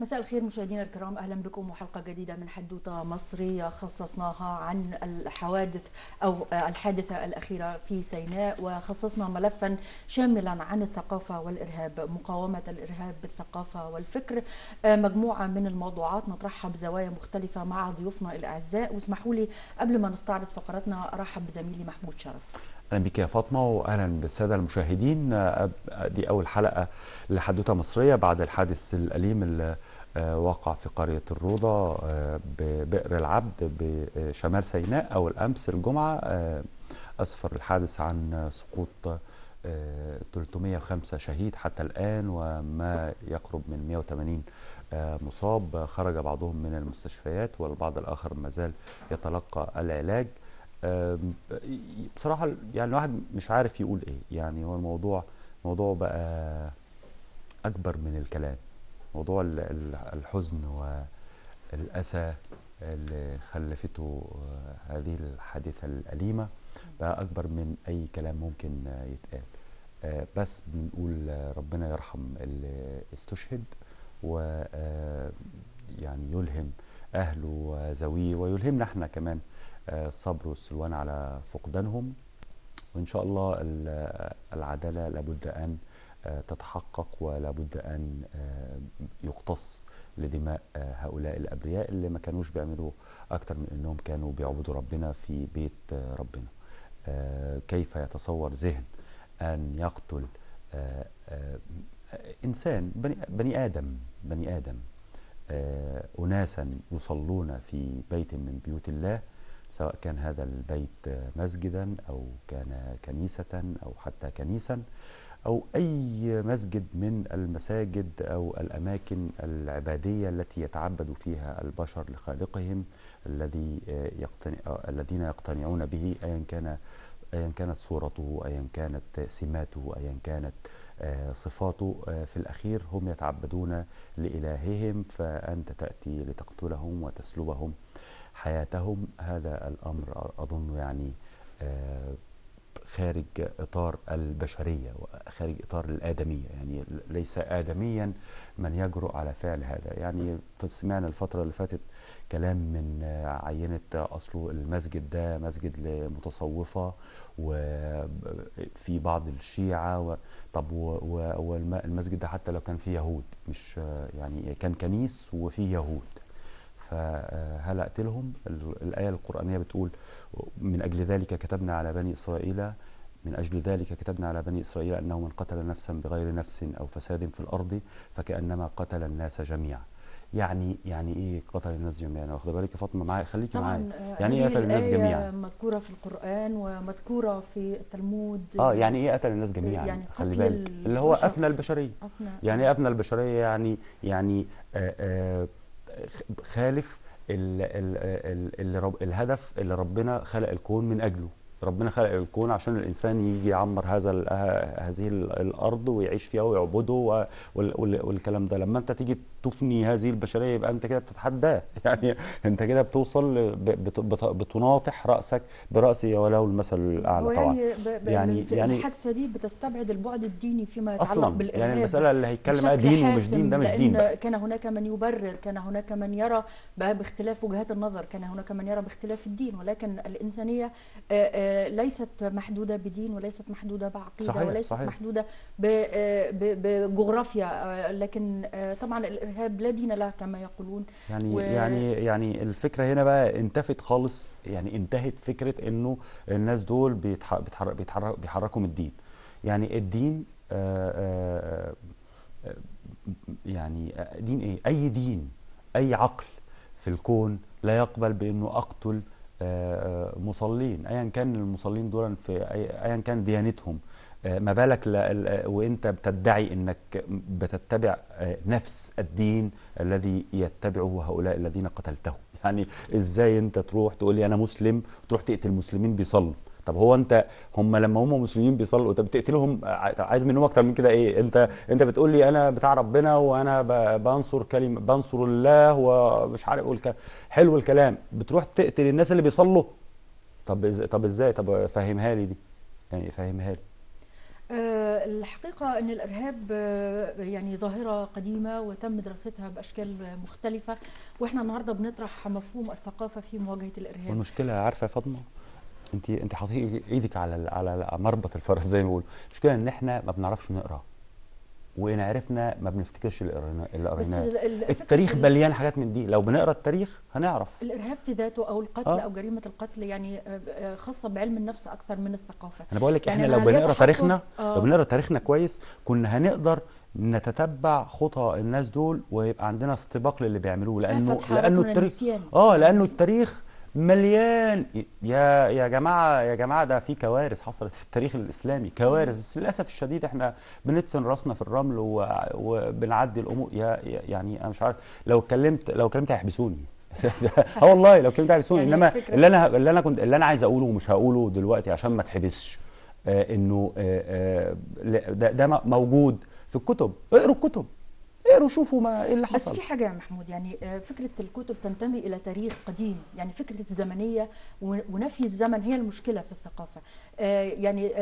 مساء الخير مشاهدينا الكرام اهلا بكم وحلقه جديده من حدوته مصريه خصصناها عن الحوادث او الحادثه الاخيره في سيناء وخصصنا ملفا شاملا عن الثقافه والارهاب مقاومه الارهاب بالثقافه والفكر آه، مجموعه من الموضوعات نطرحها بزوايا مختلفه مع ضيوفنا الاعزاء واسمحوا لي قبل ما نستعرض فقراتنا ارحب بزميلي محمود شرف اهلا بك يا فاطمه واهلا بالساده المشاهدين دي اول حلقه لحدوته مصريه بعد الحادث الاليم اللي آه، وقع في قريه الروضه آه، ببئر العبد بشمال سيناء او الامس الجمعه آه، اسفر الحادث عن سقوط 305 شهيد حتى الان وما يقرب من 180 مصاب خرج بعضهم من المستشفيات والبعض الاخر مازال يتلقى العلاج بصراحه يعني الواحد مش عارف يقول ايه يعني هو الموضوع موضوع بقى اكبر من الكلام موضوع الحزن والاسى اللي خلفته آه، هذه الحادثه الاليمه بقى اكبر من اي كلام ممكن يتقال آه، بس بنقول ربنا يرحم اللي استشهد و آه، يعني يلهم اهله وزويه ويلهمنا احنا كمان الصبر آه، والسلوان على فقدانهم وإن شاء الله العدالة لابد أن آه، تتحقق ولابد أن آه، يقتص لدماء هؤلاء الأبرياء اللي ما كانوش بيعملوا أكتر من أنهم كانوا بيعبدوا ربنا في بيت ربنا كيف يتصور ذهن أن يقتل إنسان بني آدم بني آدم أناسا يصلون في بيت من بيوت الله سواء كان هذا البيت مسجدا أو كان كنيسة أو حتى كنيسا أو أي مسجد من المساجد أو الأماكن العبادية التي يتعبد فيها البشر لخالقهم الذي يقتنع الذين يقتنعون به أيا كان أيا كانت صورته أيا كانت سماته أيا كانت آه، صفاته آه، في الأخير هم يتعبدون لإلههم فأنت تأتي لتقتلهم وتسلبهم حياتهم هذا الأمر أظن يعني آه، خارج إطار البشرية وخارج إطار الآدمية يعني ليس آدميا من يجرؤ على فعل هذا يعني سمعنا الفترة اللي فاتت كلام من عينة أصله المسجد ده مسجد لمتصوفة وفي بعض الشيعة طب والمسجد ده حتى لو كان فيه يهود مش يعني كان كنيس وفيه يهود فهل أقتلهم الآية القرآنية بتقول من أجل ذلك كتبنا على بني إسرائيل من أجل ذلك كتبنا على بني إسرائيل أنه من قتل نفسا بغير نفس أو فساد في الأرض فكأنما قتل الناس جميعا يعني يعني ايه قتل الناس جميعا يعني واخده بالك يا فاطمه معايا خليكي معايا آه، يعني ايه قتل الناس جميعا مذكوره في القران ومذكوره في التلمود اه يعني ايه قتل الناس جميعا يعني خلي بالك اللي هو افنى البشريه أفنى. يعني ايه افنى البشريه يعني يعني آآ آه، آآ آه، خالف الـ الـ الـ الـ الهدف اللي ربنا خلق الكون من اجله ربنا خلق الكون عشان الانسان يجي يعمر هذا هذه الارض ويعيش فيها ويعبده والكلام ده لما انت تيجي تفني هذه البشريه يبقى انت كده بتتحداه يعني انت كده بتوصل بتناطح راسك براسي وله المثل الاعلى طبعا يعني في يعني الحادثه دي بتستبعد البعد الديني فيما يتعلق أصلاً بالارهاب يعني المساله اللي هيتكلم دين ومش دين ده مش دين بقى. كان هناك من يبرر كان هناك من يرى باختلاف وجهات النظر كان هناك من يرى باختلاف الدين ولكن الانسانيه آآ آه، آآ آه، ليست محدوده بدين وليست محدوده بعقيده صحيح وليست صحيح. محدوده آه، بجغرافيا آه، لكن آه، طبعا الارهاب لا دين له كما يقولون يعني و... يعني يعني الفكره هنا بقى انتفت خالص يعني انتهت فكره انه الناس دول بيتحرك بيتحرك بيتحرك بيحركوا من الدين يعني الدين يعني دين ايه اي دين اي عقل في الكون لا يقبل بانه اقتل مصلين ايا كان المصلين دول في ايا كان ديانتهم آه، ما بالك آه، وانت بتدعي انك بتتبع آه، نفس الدين الذي يتبعه هؤلاء الذين قتلتهم يعني ازاي انت تروح تقول لي انا مسلم تروح تقتل مسلمين بيصلوا طب هو انت هم لما هم مسلمين بيصلوا انت بتقتلهم عايز منهم اكتر من كده ايه انت انت بتقول لي انا بتاع ربنا وانا بنصر كلمه بنصر الله ومش عارف اقول حلو الكلام بتروح تقتل الناس اللي بيصلوا طب إز... طب ازاي طب فهمها لي دي يعني فهمها لي آه، الحقيقة أن الإرهاب آه، يعني ظاهرة قديمة وتم دراستها بأشكال مختلفة وإحنا النهاردة بنطرح مفهوم الثقافة في مواجهة الإرهاب المشكلة عارفة فاطمة انت انت حاطين ايدك على على مربط الفرس زي ما بيقولوا المشكله ان احنا ما بنعرفش نقرا وان عرفنا ما بنفتكرش اللي قريناه التاريخ مليان حاجات من دي لو بنقرا التاريخ هنعرف الارهاب في ذاته او القتل آه. او جريمه القتل يعني آه، آه، خاصه بعلم النفس اكثر من الثقافه انا بقول لك يعني احنا لو بنقرا تاريخنا آه. لو بنقرا تاريخنا كويس كنا هنقدر نتتبع خطى الناس دول ويبقى عندنا استباق للي بيعملوه لانه آه، لانه التاريخ اه لانه التاريخ مليان يا يا جماعه يا جماعه ده في كوارث حصلت في التاريخ الاسلامي كوارث بس للاسف الشديد احنا بندفن راسنا في الرمل وبنعدي الامور يا يعني انا مش عارف لو اتكلمت لو اتكلمت هيحبسوني اه والله لو اتكلمت هيحبسوني يعني انما اللي انا اللي انا كنت اللي انا عايز اقوله ومش هقوله دلوقتي عشان ما اتحبسش آه، انه آه، آه، ده موجود في الكتب اقروا الكتب اقروا شوفوا ما ايه اللي حصل بس في حاجه يا محمود يعني آه، فكره الكتب تنتمي الى تاريخ قديم يعني فكره الزمنيه ونفي الزمن هي المشكله في الثقافه آه، يعني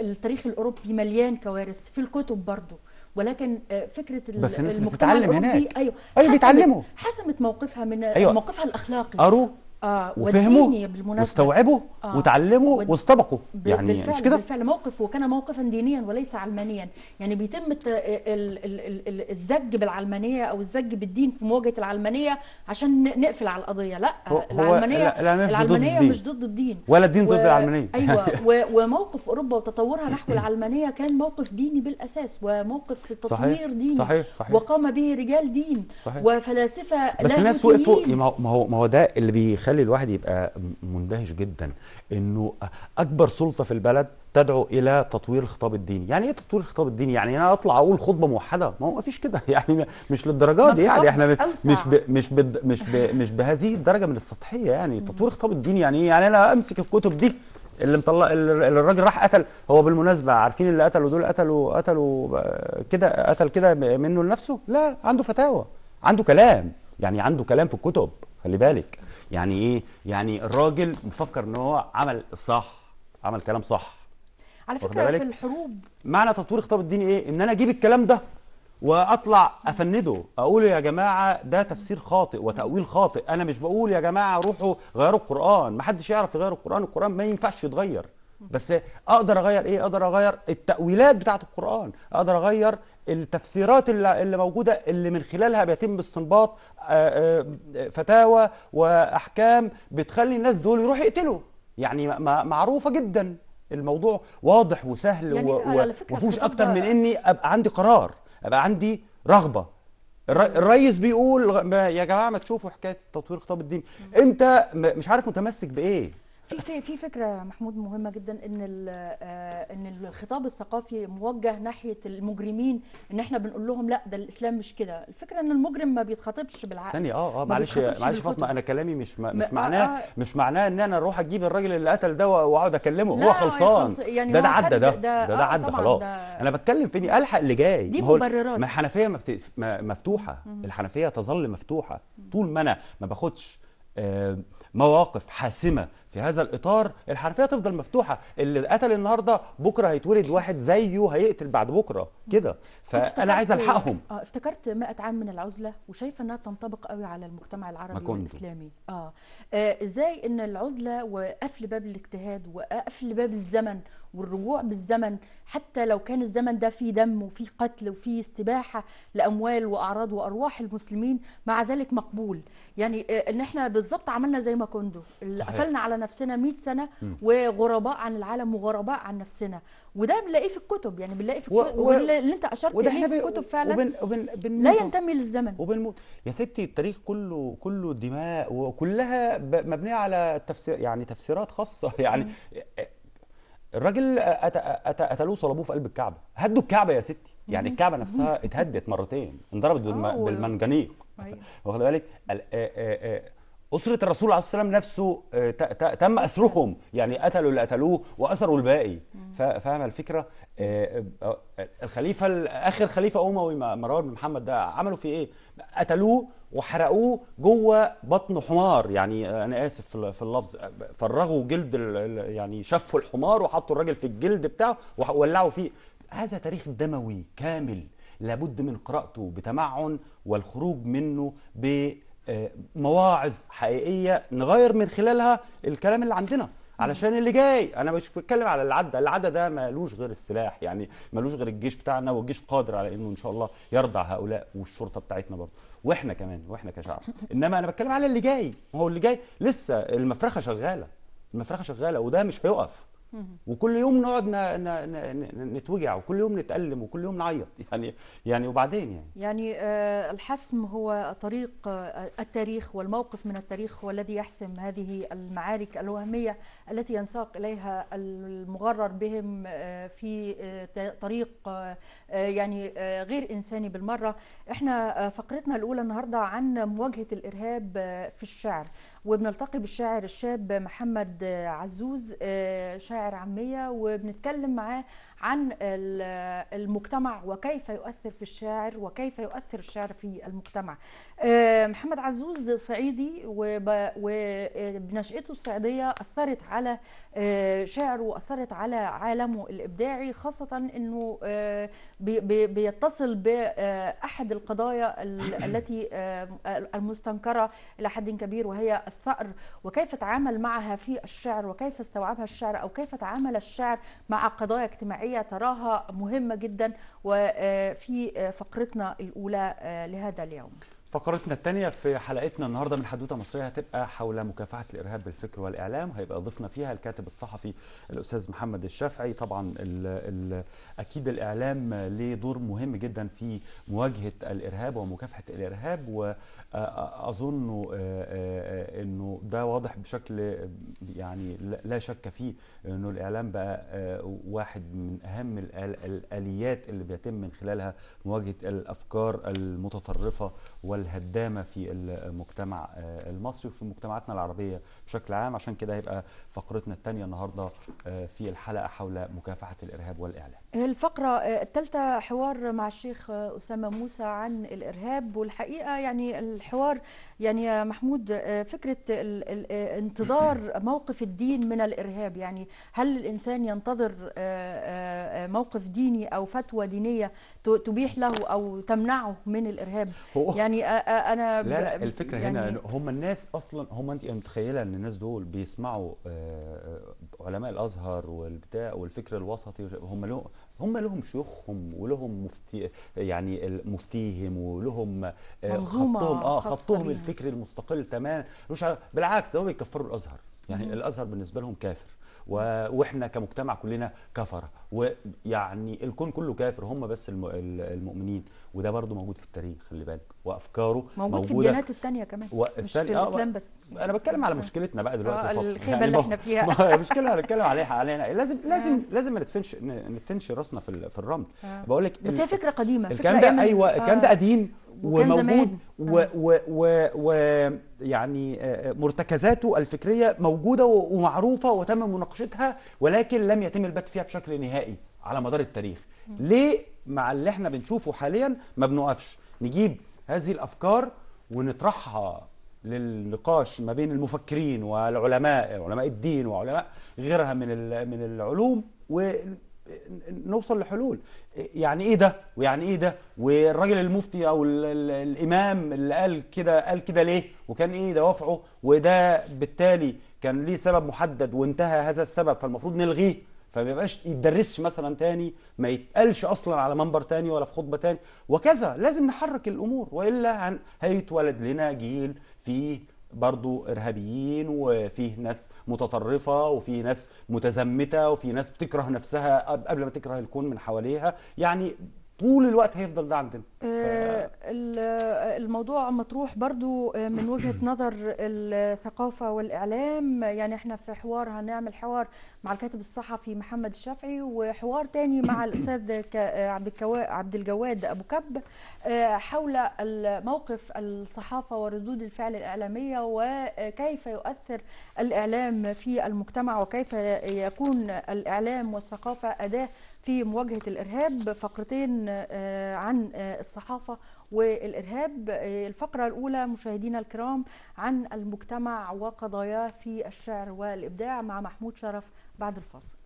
التاريخ الاوروبي مليان كوارث في الكتب برضه ولكن آه، فكره بس الناس بتتعلم هناك ايوه ايوه بيتعلموا حسمت موقفها من أيوة. موقفها الاخلاقي قروا آه وفهموا واستوعبوا آه وتعلموا ود... واستبقوا يعني بالفعل مش كده بالفعل موقف وكان موقفا دينيا وليس علمانيا يعني بيتم ال... ال... ال... الزج بالعلمانيه او الزج بالدين في مواجهه العلمانيه عشان نقفل على القضيه لا هو العلمانيه لا, مش العلمانيه ضد مش ضد الدين ولا الدين و... ضد العلمانيه ايوه و... وموقف اوروبا وتطورها نحو العلمانيه كان موقف ديني بالاساس وموقف تطوير صحيح. ديني صحيح. صحيح. وقام به رجال دين صحيح. وفلاسفه بس الناس وقفوا ما هو ما هو ده اللي بيخلي بيخلي الواحد يبقى مندهش جدا انه اكبر سلطه في البلد تدعو الى تطوير الخطاب الديني يعني ايه تطوير الخطاب الديني يعني انا اطلع اقول خطبه موحده ما هو ما فيش كده يعني مش للدرجه دي يعني احنا أوسع. مش مش مش مش بهذه الدرجه من السطحيه يعني تطوير الخطاب الديني يعني ايه يعني انا امسك الكتب دي اللي مطلع اللي الراجل راح قتل هو بالمناسبه عارفين اللي قتلوا دول قتلوا قتلوا كده قتل كده منه لنفسه لا عنده فتاوى عنده كلام يعني عنده كلام في الكتب خلي بالك يعني ايه يعني الراجل مفكر ان هو عمل الصح عمل كلام صح على فكره في الحروب معنى تطوير الخطاب الديني ايه ان انا اجيب الكلام ده واطلع افنده اقول يا جماعه ده تفسير خاطئ وتاويل خاطئ انا مش بقول يا جماعه روحوا غيروا القران ما حدش يعرف يغير القران القران ما ينفعش يتغير بس اقدر اغير ايه اقدر اغير التاويلات بتاعه القران اقدر اغير التفسيرات اللي, اللي موجودة اللي من خلالها بيتم استنباط آه، آه، فتاوى وأحكام بتخلي الناس دول يروح يقتلوا يعني معروفة جدا الموضوع واضح وسهل يعني وفوش أكتر من إني أبقى عندي قرار أبقى عندي رغبة الريس بيقول يا جماعه ما تشوفوا حكايه تطوير خطاب الدين انت مش عارف متمسك بايه في في في فكره محمود مهمه جدا ان آه، ان الخطاب الثقافي موجه ناحيه المجرمين ان احنا بنقول لهم لا ده الاسلام مش كده الفكره ان المجرم ما بيتخاطبش بالعقل ثاني اه اه معلش معلش فاطمه انا كلامي مش ما مش معناه آه،, آه مش معناه ان انا اروح اجيب الراجل اللي قتل ده واقعد اكلمه هو خلصان يعني ده ده عدى ده ده ده آه، عدى خلاص انا بتكلم فيني الحق اللي جاي دي مبررات ما الحنفيه مفتوحه الحنفيه تظل مفتوحه طول ما انا ما باخدش آه مواقف حاسمه في هذا الاطار الحرفيه تفضل مفتوحه اللي قتل النهارده بكره هيتولد واحد زيه هيقتل بعد بكره كده فانا عايز الحقهم اه افتكرت 100 عام من العزله وشايفه انها بتنطبق قوي على المجتمع العربي والاسلامي آه. اه ازاي ان العزله وقفل باب الاجتهاد وقفل باب الزمن والرجوع بالزمن حتى لو كان الزمن ده فيه دم وفيه قتل وفيه استباحه لاموال واعراض وارواح المسلمين مع ذلك مقبول يعني آه، ان احنا بالظبط عملنا زي ما كوندو اللي قفلنا على نفسنا 100 سنه وغرباء عن العالم وغرباء عن نفسنا وده بنلاقيه في الكتب يعني بنلاقيه في الكتب و... اللي انت اشرت اليه في الكتب فعلا وبن... وبن... بن... لا ينتمي للزمن وبنموت يا ستي التاريخ كله كله دماء وكلها ب... مبنيه على تفسير يعني تفسيرات خاصه يعني الراجل قتلوه صلبوه في قلب الكعبه هدوا الكعبه يا ستي يعني الكعبه نفسها اتهدت مرتين انضربت بالم... آه، بالمنجنيق أيوه. واخد بالك آه، آه، اسره الرسول عليه الصلاه والسلام نفسه آه، تم اسرهم يعني قتلوا اللي قتلوه واسروا الباقي فاهم الفكره آه، آه، الخليفه اخر خليفه اموي مروان بن محمد ده عملوا فيه ايه قتلوه وحرقوه جوه بطن حمار يعني انا اسف في اللفظ فرغوا جلد يعني شفوا الحمار وحطوا الراجل في الجلد بتاعه وولعوا فيه هذا تاريخ دموي كامل لابد من قراءته بتمعن والخروج منه مواعظ حقيقيه نغير من خلالها الكلام اللي عندنا علشان اللي جاي انا مش بتكلم على العده العده ده ملوش غير السلاح يعني ملوش غير الجيش بتاعنا والجيش قادر على انه ان شاء الله يرضع هؤلاء والشرطه بتاعتنا برضه واحنا كمان واحنا كشعب انما انا بتكلم على اللي جاي ما هو اللي جاي لسه المفرخه شغاله المفرخه شغاله وده مش هيقف وكل يوم نقعد نتوجع وكل يوم نتألم وكل يوم نعيط يعني يعني وبعدين يعني يعني آه، الحسم هو طريق آه، التاريخ والموقف من التاريخ هو الذي يحسم هذه المعارك الوهمية التي ينساق إليها المغرر بهم آه، في طريق يعني غير إنساني بالمرة احنا فقرتنا الأولى النهاردة عن مواجهة الإرهاب في الشعر وبنلتقي بالشاعر الشاب محمد عزوز آه، شاعر عاميه وبنتكلم معاه عن المجتمع وكيف يؤثر في الشاعر وكيف يؤثر الشعر في المجتمع آه، محمد عزوز صعيدي وبنشأته الصعيدية أثرت على آه، شعره وأثرت على عالمه الإبداعي خاصة أنه آه، بيتصل بأحد القضايا التي المستنكرة إلى حد كبير وهي الثأر وكيف تعامل معها في الشعر وكيف استوعبها الشعر أو كيف تعامل الشعر مع قضايا اجتماعية الشرعيه تراها مهمه جدا وفي فقرتنا الاولى لهذا اليوم فقرتنا الثانية في حلقتنا النهاردة من حدوتة مصرية هتبقى حول مكافحة الإرهاب بالفكر والإعلام هيبقى ضيفنا فيها الكاتب الصحفي الأستاذ محمد الشافعي طبعا الـ الـ أكيد الإعلام ليه دور مهم جدا في مواجهة الإرهاب ومكافحة الإرهاب وأظن أنه ده واضح بشكل يعني لا شك فيه أنه الإعلام بقى واحد من أهم الآليات اللي بيتم من خلالها مواجهة الأفكار المتطرفة وال الهدامه في المجتمع آه، المصري وفي مجتمعاتنا العربيه بشكل عام عشان كده هيبقى فقرتنا الثانيه النهارده آه، في الحلقه حول مكافحه الارهاب والاعلام. الفقره آه، الثالثه حوار مع الشيخ اسامه موسى عن الارهاب والحقيقه يعني الحوار يعني يا محمود فكره انتظار موقف الدين من الارهاب يعني هل الانسان ينتظر موقف ديني او فتوى دينيه تبيح له او تمنعه من الارهاب يعني انا لا لا الفكره يعني هنا هم الناس اصلا هم انت متخيله ان الناس دول بيسمعوا آه، آه، علماء الازهر والبتاع والفكر الوسطي هم لهم هم لهم شيوخهم ولهم مفتي يعني مفتيهم ولهم آه، خطهم اه خطهم يعني. الفكر المستقل تماما بالعكس هو بيكفروا الازهر يعني الازهر بالنسبه لهم كافر واحنا كمجتمع كلنا كفره ويعني الكون كله كافر هم بس المؤمنين وده برضو موجود في التاريخ خلي بالك وافكاره موجود موجودة في الديانات الثانيه كمان و... مش في آه، الاسلام آه، بس انا بتكلم على مشكلتنا بقى دلوقتي الخيبه يعني اللي احنا فيها آه، مشكله هنتكلم عليها علينا لازم لازم لازم ما ندفنش ندفنش راسنا في الرمل بقول لك بس هي فكره قديمه الكلام ده ايوه الكلام ده قديم وموجود ويعني آه. آه، آه، مرتكزاته الفكريه موجوده ومعروفه وتم مناقشتها ولكن لم يتم البت فيها بشكل نهائي على مدار التاريخ ليه مع اللي احنا بنشوفه حاليا ما بنوقفش نجيب هذه الافكار ونطرحها للنقاش ما بين المفكرين والعلماء علماء الدين وعلماء غيرها من من العلوم و نوصل لحلول يعني ايه ده ويعني ايه ده والراجل المفتي او الامام اللي قال كده قال كده ليه وكان ايه دوافعه وده بالتالي كان ليه سبب محدد وانتهى هذا السبب فالمفروض نلغيه فما يبقاش يتدرسش مثلا تاني ما يتقالش اصلا على منبر تاني ولا في خطبه تاني وكذا لازم نحرك الامور والا هيتولد لنا جيل فيه برضو ارهابيين وفيه ناس متطرفه وفيه ناس متزمته وفيه ناس بتكره نفسها قبل ما تكره الكون من حواليها يعني طول الوقت هيفضل ده عندنا آه، الموضوع مطروح برضو آه، من وجهة نظر الثقافة والإعلام يعني احنا في حوار هنعمل حوار مع الكاتب الصحفي محمد الشافعي وحوار تاني مع الأستاذ عبد الجواد أبو كب آه، حول موقف الصحافة وردود الفعل الإعلامية وكيف يؤثر الإعلام في المجتمع وكيف يكون الإعلام والثقافة أداة في مواجهة الإرهاب فقرتين عن الصحافة الصحافة والإرهاب آه، الفقرة الأولى مشاهدينا الكرام عن المجتمع وقضاياه في الشعر والإبداع مع محمود شرف بعد الفاصل